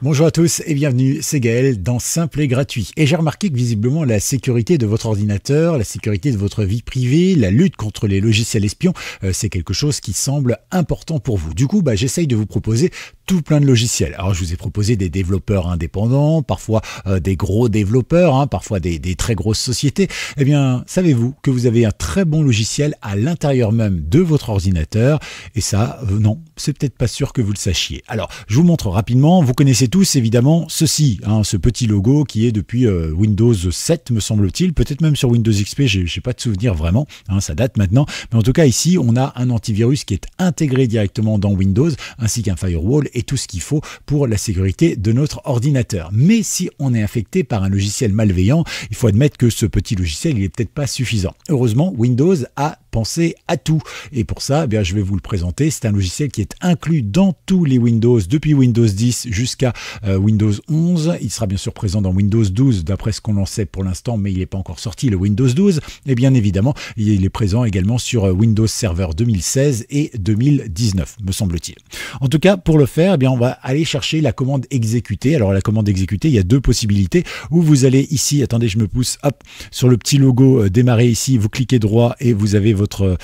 Bonjour à tous et bienvenue, c'est Gaël dans Simple et Gratuit. Et j'ai remarqué que visiblement la sécurité de votre ordinateur, la sécurité de votre vie privée, la lutte contre les logiciels espions, euh, c'est quelque chose qui semble important pour vous. Du coup, bah, j'essaye de vous proposer tout plein de logiciels. Alors je vous ai proposé des développeurs indépendants, parfois euh, des gros développeurs, hein, parfois des, très grosses sociétés. Eh bien, savez-vous que vous avez un très bon logiciel à l'intérieur même de votre ordinateur Et ça, euh, non, c'est peut-être pas sûr que vous le sachiez. Alors, je vous montre rapidement. Vous connaissez tous évidemment ceci, hein, ce petit logo qui est depuis euh, Windows 7, me semble-t-il, peut-être même sur Windows XP. Je J'ai pas de souvenir vraiment. Hein, ça date maintenant, mais en tout cas ici, on a un antivirus qui est intégré directement dans Windows, ainsi qu'un firewall et tout ce qu'il faut pour la sécurité de notre ordinateur. Mais si on est infecté par un logiciel malveillant, il faut admettre que ce petit logiciel, il n'est peut-être pas suffisant. Heureusement, Windows a pensé à tout. Et pour ça, eh bien, je vais vous le présenter. C'est un logiciel qui est inclus dans tous les Windows, depuis Windows 10 jusqu'à euh, Windows 11. Il sera bien sûr présent dans Windows 12, d'après ce qu'on en sait pour l'instant, mais il n'est pas encore sorti, le Windows 12. Et bien évidemment, il est présent également sur euh, Windows Server 2016 et 2019, me semble-t-il. En tout cas, pour le faire, eh bien, on va aller chercher la commande exécutée. Alors, la commande exécutée, il y a deux possibilités où vous allez ici, attendez, je me pousse, hop, sur le petit logo euh, démarrer ici, vous cliquez droit et vous avez votre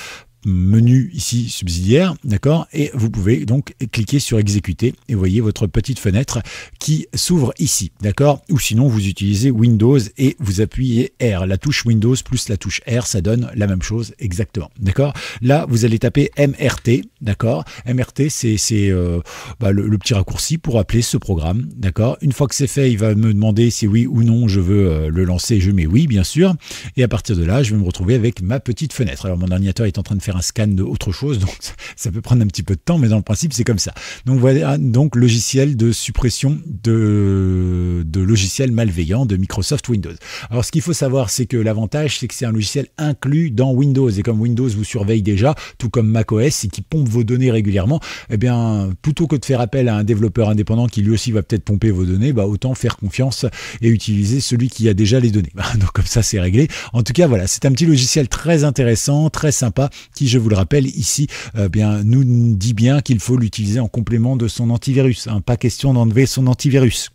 menu ici subsidiaire, d'accord Et vous pouvez donc cliquer sur exécuter et vous voyez votre petite fenêtre qui s'ouvre ici, d'accord Ou sinon vous utilisez Windows et vous appuyez R. La touche Windows plus la touche R, ça donne la même chose exactement, d'accord Là, vous allez taper MRT, d'accord MRT, c'est euh, bah, le, petit raccourci pour appeler ce programme, d'accord Une fois que c'est fait, il va me demander si oui ou non je veux euh, le lancer. Je mets oui, bien sûr. Et à partir de là, je vais me retrouver avec ma petite fenêtre. Alors mon ordinateur est en train de faire un scan de autre chose, donc ça peut prendre un petit peu de temps, mais dans le principe c'est comme ça. Donc voilà, donc logiciel de suppression de, de logiciels malveillants de Microsoft Windows. Alors ce qu'il faut savoir, c'est que l'avantage, c'est que c'est un logiciel inclus dans Windows, et comme Windows vous surveille déjà, tout comme macOS, et qui pompe vos données régulièrement, eh bien plutôt que de faire appel à un développeur indépendant qui lui aussi va peut-être pomper vos données, bah autant faire confiance et utiliser celui qui a déjà les données. Donc comme ça c'est réglé. En tout cas voilà, c'est un petit logiciel très intéressant, très sympa, qui je vous le rappelle, ici, euh, bien, nous dit bien qu'il faut l'utiliser en complément de son antivirus. Hein, pas question d'enlever son antivirus.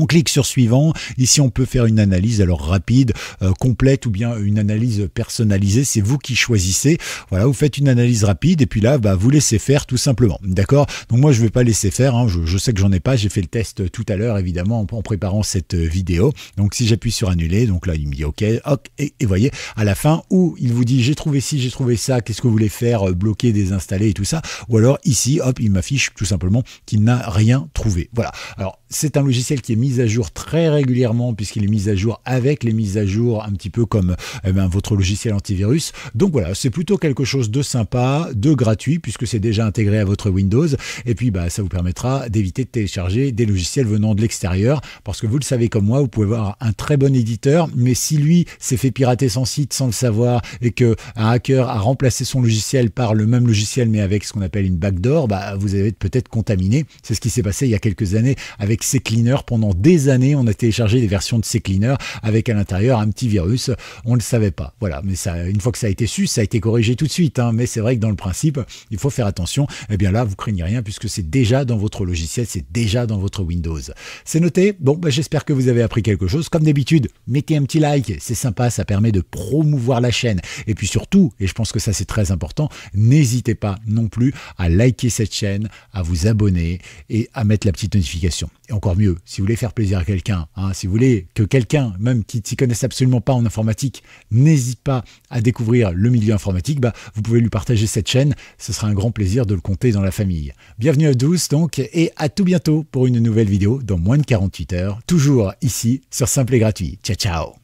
On clique sur suivant. Ici, on peut faire une analyse alors rapide, euh, complète ou bien une analyse personnalisée. C'est vous qui choisissez. Voilà, vous faites une analyse rapide et puis là, bah, vous laissez faire tout simplement. D'accord Donc moi, je ne vais pas laisser faire. Hein. Je, sais que j'en ai pas. J'ai fait le test euh, tout à l'heure, évidemment, en, préparant cette euh, vidéo. Donc si j'appuie sur annuler, donc là, il me dit OK. Hop, et, et voyez, à la fin, où il vous dit j'ai trouvé ci, j'ai trouvé ça. Qu'est-ce que vous voulez faire Bloquer, désinstaller et tout ça. Ou alors ici, hop, il m'affiche tout simplement qu'il n'a rien trouvé. Voilà. Alors c'est un logiciel qui est mis à jour très régulièrement puisqu'il est mis à jour avec les mises à jour un petit peu comme eh ben, votre logiciel antivirus. Donc voilà, c'est plutôt quelque chose de sympa, de gratuit puisque c'est déjà intégré à votre Windows et puis bah, ça vous permettra d'éviter de télécharger des logiciels venant de l'extérieur parce que vous le savez comme moi, vous pouvez avoir un très bon éditeur mais si lui s'est fait pirater son site sans le savoir et que un hacker a remplacé son logiciel par le même logiciel mais avec ce qu'on appelle une backdoor, bah, vous avez peut-être contaminé. C'est ce qui s'est passé il y a quelques années avec ces CCleaner pendant des années. On a téléchargé des versions de CCleaner avec à l'intérieur un petit virus. On ne le savait pas. Voilà. Mais ça, une fois que ça a été su, ça a été corrigé tout de suite. Hein. Mais c'est vrai que dans le principe, il faut faire attention. Et eh bien là, vous craignez rien puisque c'est déjà dans votre logiciel, c'est déjà dans votre Windows. C'est noté. Bon, bah, j'espère que vous avez appris quelque chose. Comme d'habitude, mettez un petit like. C'est sympa. Ça permet de promouvoir la chaîne. Et puis surtout, et je pense que ça c'est très important, n'hésitez pas non plus à liker cette chaîne, à vous abonner et à mettre la petite notification et encore mieux, si vous voulez faire plaisir à quelqu'un, hein, si vous voulez que quelqu'un, même qui ne s'y connaisse absolument pas en informatique, n'hésite pas à découvrir le milieu informatique, bah, vous pouvez lui partager cette chaîne. Ce sera un grand plaisir de le compter dans la famille. Bienvenue à tous donc et à tout bientôt pour une nouvelle vidéo dans moins de 48 heures, toujours ici sur Simple et Gratuit. Ciao ciao